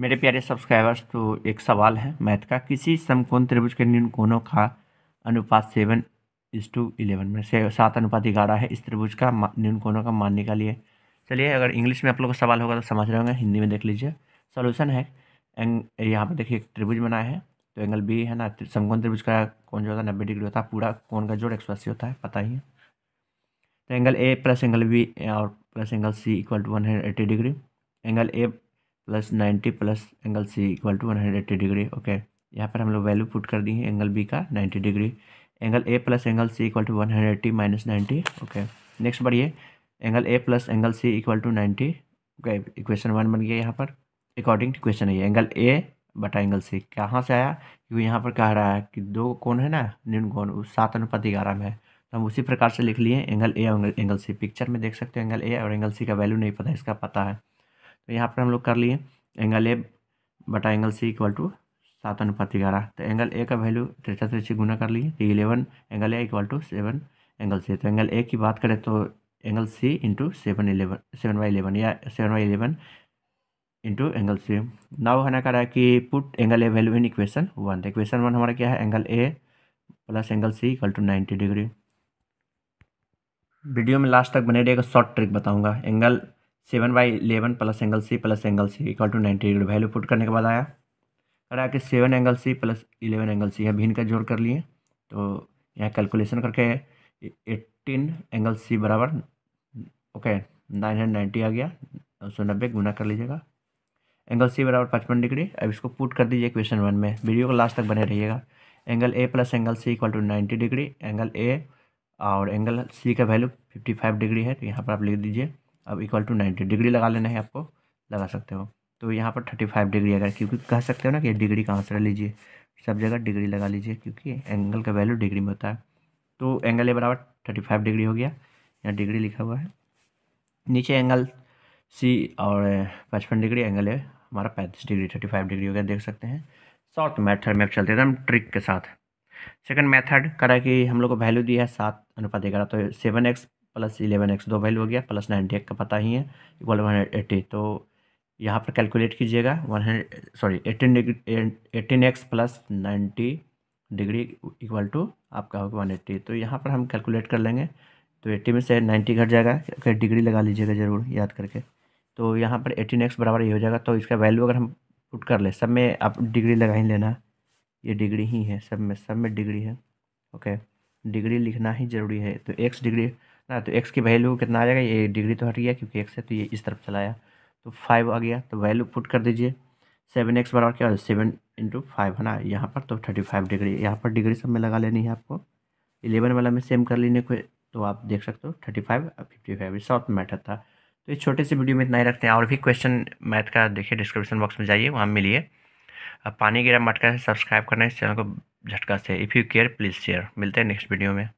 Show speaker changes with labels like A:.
A: मेरे प्यारे सब्सक्राइबर्स तो एक सवाल है मैथ का किसी समकोण त्रिभुज के निम्न कोणों का अनुपात सेवन इस टू इलेवन में से सात अनुपात ग्यारह है इस त्रिभुज का निम्न कोणों का मान निकालिए चलिए अगर इंग्लिश में आप लोग का सवाल होगा तो समझ रहे होंगे हिंदी में देख लीजिए सोल्यूशन है एंग यहाँ पर देखिए त्रिभुज बनाया है तो एंगल बी है ना समकोण त्रिभुज का कौन जो होता है नब्बे डिग्री होता है पूरा कौन का जोड़ एक होता है पता ही है तो angle A plus angle B और plus angle C equal to one hundred eighty degree angle A plus ninety plus angle C equal to one hundred eighty degree okay यहाँ पर हम लोग वैल्यू पुट कर दी है एंगल बी का ninety degree angle A plus angle C equal to one hundred eighty minus ninety okay next बढ़िए angle A plus angle C equal to ninety okay equation one बन गया यहाँ पर according to question है angle A बटा angle सी कहाँ से आया क्योंकि यहाँ पर कह रहा है कि दो कौन है ना निम्न कौन उस सात अनुपात ग्यारह में है तो हम उसी प्रकार से लिख लिए एंगल ए और एंगल सी पिक्चर में देख सकते हो एंगल ए और एंगल सी का वैल्यू नहीं पता इसका पता है तो यहाँ पर हम लोग कर लिए एंगल ए बटा एंगल सी इक्वल टू सात अनुपात ग्यारह तो एंगल ए का वैल्यू तिरछा से गुना कर लिए तो eleven angle A equal to seven angle C तो एंगल ए की बात करें तो angle C into seven eleven seven by eleven या seven by eleven into angle C now हना कर रहा है कि put angle A value in equation one तो इक्वेशन वन हमारा क्या है angle A plus angle C equal to ninety degree video में लास्ट तक बने रहिएगा शॉर्ट ट्रिक बताऊंगा angle seven by eleven plus angle C plus angle C equal to ninety degree value put करने के बाद आया अगर आके seven angle C plus eleven angle C है भिन्न का जोड़ कर लिए तो यहाँ कैलकुलेशन करके एट्टीन एंगल सी बराबर ओके नाइन हंड्रेड नाइन्टी आ गया नौ सौ नब्बे गुना कर लीजिएगा एंगल सी बराबर पचपन डिग्री अब इसको पुट कर दीजिए क्वेश्चन वन में वीडियो को लास्ट तक बने रहिएगा angle A plus angle C equal to ninety degree angle A और एंगल सी का वैल्यू फिफ्टी फाइव डिग्री है तो यहाँ पर आप लिख दीजिए अब इक्वल टू नाइन्टी डिग्री लगा लेना है आपको लगा सकते हो तो यहाँ पर थर्टी फाइव डिग्री अगर क्योंकि कह सकते हो ना कि डिग्री से रह लीजिए सब जगह डिग्री लगा लीजिए क्योंकि एंगल का वैल्यू डिग्री में होता है तो एंगल ए बराबर थर्टी फाइव डिग्री हो गया यहाँ डिग्री लिखा हुआ है नीचे एंगल सी और पचपन डिग्री एंगल है हमारा पैंतीस डिग्री थर्टी फाइव डिग्री हो गया देख सकते हैं शॉर्ट मैथड में अब चलते एकदम ट्रिक के साथ सेकंड मेथड करा कि हम लोग को वैल्यू दिया है सात अनुपात ग्यारह तो seven x plus eleven x दो वैल्यू हो गया प्लस नाइन्टी एक्स का पता ही है इक्वल वन एट्टी तो यहाँ पर कैलकुलेट कीजिएगा one hundred sorry eighteen degree eighteen x plus ninety degree equal to आपका होगा वन एट्टी तो यहाँ पर हम कैलकुलेट कर लेंगे तो एट्टी में से नाइन्टी घट जाएगा फिर डिग्री लगा लीजिएगा ज़रूर याद करके तो यहाँ पर एटीन एक्स बराबर ये हो जाएगा तो इसका वैल्यू अगर हम पुट कर ले सब में आप डिग्री लगा ही लेना ये डिग्री ही है सब में सब में डिग्री है ओके डिग्री लिखना ही ज़रूरी है तो एक्स डिग्री ना तो एक्स की वैल्यू कितना आ जाएगा ये डिग्री तो हट गया क्योंकि एक्स है तो ये इस तरफ चलाया तो फाइव आ गया तो वैल्यू पुट कर दीजिए सेवन एक्स बराबर क्या हो सेवन इंटू फाइव है ना यहाँ पर तो थर्टी फाइव डिग्री यहाँ पर डिग्री सब में लगा लेनी है आपको इलेवन वाला में सेम कर लेने को तो आप देख सकते हो थर्टी फाइव और फिफ्टी फाइव शॉर्ट मैटर था तो इस छोटे से वीडियो में इतना ही रखते हैं और भी क्वेश्चन मैथ का देखिए डिस्क्रिप्शन बॉक्स में जाइए वहाँ मिलिए पानी गिरा मटका से सब्सक्राइब करना इस चैनल को झटका से if you care please share मिलते हैं नेक्स्ट वीडियो में